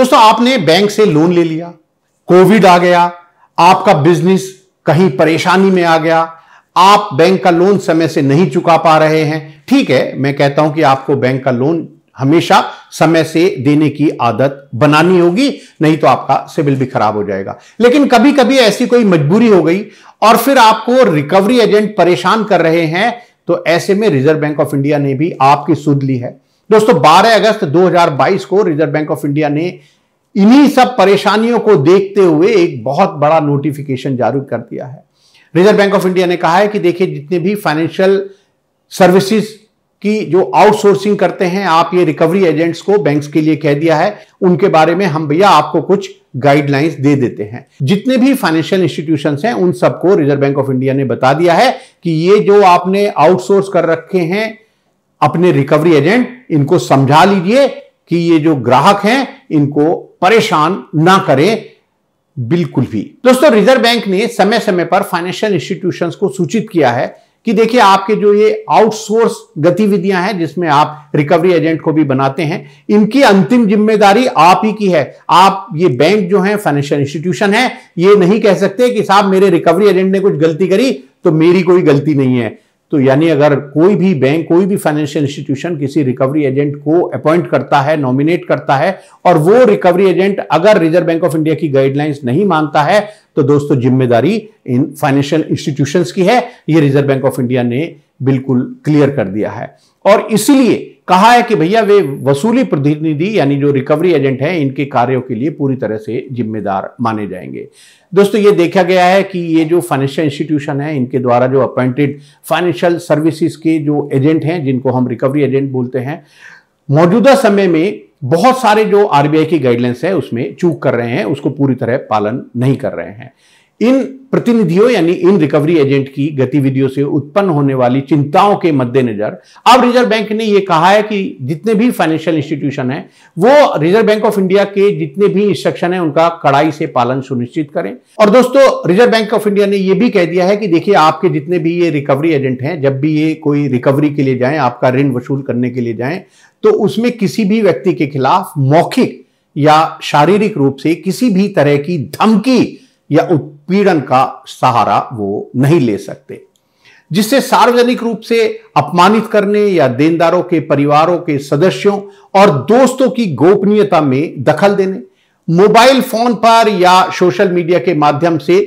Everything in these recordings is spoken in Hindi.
दोस्तों आपने बैंक से लोन ले लिया कोविड आ गया आपका बिजनेस कहीं परेशानी में आ गया आप बैंक का लोन समय से नहीं चुका पा रहे हैं ठीक है मैं कहता हूं कि आपको बैंक का लोन हमेशा समय से देने की आदत बनानी होगी नहीं तो आपका सिविल भी खराब हो जाएगा लेकिन कभी कभी ऐसी कोई मजबूरी हो गई और फिर आपको रिकवरी एजेंट परेशान कर रहे हैं तो ऐसे में रिजर्व बैंक ऑफ इंडिया ने भी आपकी सुध ली है दोस्तों 12 अगस्त 2022 को रिजर्व बैंक ऑफ इंडिया ने इन्हीं सब परेशानियों को देखते हुए एक बहुत बड़ा नोटिफिकेशन जारी कर दिया है रिजर्व बैंक ऑफ इंडिया ने कहा है कि देखिए जितने भी फाइनेंशियल सर्विसेज की जो आउटसोर्सिंग करते हैं आप ये रिकवरी एजेंट्स को बैंक्स के लिए कह दिया है उनके बारे में हम भैया आपको कुछ गाइडलाइंस दे देते हैं जितने भी फाइनेंशियल इंस्टीट्यूशन हैं उन सबको रिजर्व बैंक ऑफ इंडिया ने बता दिया है कि ये जो आपने आउटसोर्स कर रखे हैं अपने रिकवरी एजेंट इनको समझा लीजिए कि ये जो ग्राहक हैं इनको परेशान ना करें बिल्कुल भी दोस्तों रिजर्व बैंक ने समय समय पर फाइनेंशियल इंस्टीट्यूशंस को सूचित किया है कि देखिए आपके जो ये आउटसोर्स गतिविधियां हैं जिसमें आप रिकवरी एजेंट को भी बनाते हैं इनकी अंतिम जिम्मेदारी आप ही की है आप ये बैंक जो है फाइनेंशियल इंस्टीट्यूशन है ये नहीं कह सकते कि साहब मेरे रिकवरी एजेंट ने कुछ गलती करी तो मेरी कोई गलती नहीं है तो यानी अगर कोई भी बैंक कोई भी फाइनेंशियल इंस्टीट्यूशन किसी रिकवरी एजेंट को अपॉइंट करता है नॉमिनेट करता है और वो रिकवरी एजेंट अगर रिजर्व बैंक ऑफ इंडिया की गाइडलाइंस नहीं मानता है तो दोस्तों जिम्मेदारी इन फाइनेंशियल इंस्टीट्यूशंस की है ये रिजर्व बैंक ऑफ इंडिया ने बिल्कुल क्लियर कर दिया है और इसलिए कहा है कि भैया वे वसूली प्रतिनिधि यानी जो रिकवरी एजेंट हैं इनके कार्यों के लिए पूरी तरह से जिम्मेदार माने जाएंगे दोस्तों ये देखा गया है कि ये जो फाइनेंशियल इंस्टीट्यूशन है इनके द्वारा जो अपॉइंटेड फाइनेंशियल सर्विसेज के जो एजेंट हैं जिनको हम रिकवरी एजेंट बोलते हैं मौजूदा समय में बहुत सारे जो आरबीआई की गाइडलाइंस है उसमें चूक कर रहे हैं उसको पूरी तरह पालन नहीं कर रहे हैं इन प्रतिनिधियों यानी इन रिकवरी एजेंट की गतिविधियों से उत्पन्न होने वाली चिंताओं के मद्देनजर अब रिजर्व बैंक ने यह कहा है कि जितने भी फाइनेंशियल इंस्टीट्यूशन है वो रिजर्व बैंक ऑफ इंडिया के जितने भी इंस्ट्रक्शन है उनका कड़ाई से पालन सुनिश्चित करें और दोस्तों रिजर्व बैंक ऑफ इंडिया ने यह भी कह दिया है कि देखिए आपके जितने भी ये रिकवरी एजेंट हैं जब भी ये कोई रिकवरी के लिए जाए आपका ऋण वसूल करने के लिए जाए तो उसमें किसी भी व्यक्ति के खिलाफ मौखिक या शारीरिक रूप से किसी भी तरह की धमकी या पीड़न का सहारा वो नहीं ले सकते जिससे सार्वजनिक रूप से अपमानित करने या देनदारों के परिवारों के सदस्यों और दोस्तों की गोपनीयता में दखल देने मोबाइल फोन पर या सोशल मीडिया के माध्यम से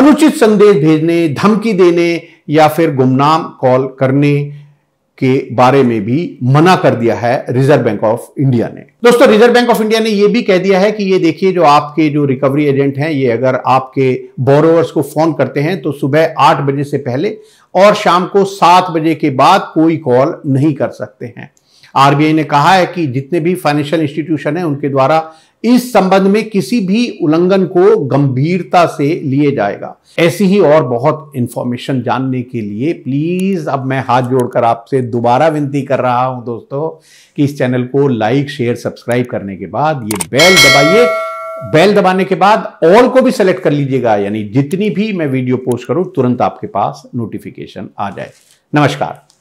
अनुचित संदेश भेजने धमकी देने या फिर गुमनाम कॉल करने के बारे में भी मना कर दिया है रिजर्व बैंक ऑफ इंडिया ने दोस्तों रिजर्व बैंक ऑफ इंडिया ने यह भी कह दिया है कि ये देखिए जो आपके जो रिकवरी एजेंट हैं ये अगर आपके बोरोवर्स को फोन करते हैं तो सुबह आठ बजे से पहले और शाम को सात बजे के बाद कोई कॉल नहीं कर सकते हैं आरबीआई ने कहा है कि जितने भी फाइनेंशियल इंस्टीट्यूशन है उनके द्वारा इस संबंध में किसी भी उल्लंघन को गंभीरता से लिए जाएगा ऐसी ही और बहुत इंफॉर्मेशन जानने के लिए प्लीज अब मैं हाथ जोड़कर आपसे दोबारा विनती कर रहा हूं दोस्तों कि इस चैनल को लाइक शेयर सब्सक्राइब करने के बाद ये बेल दबाइए बेल दबाने के बाद ऑल को भी सेलेक्ट कर लीजिएगा यानी जितनी भी मैं वीडियो पोस्ट करूं तुरंत आपके पास नोटिफिकेशन आ जाए नमस्कार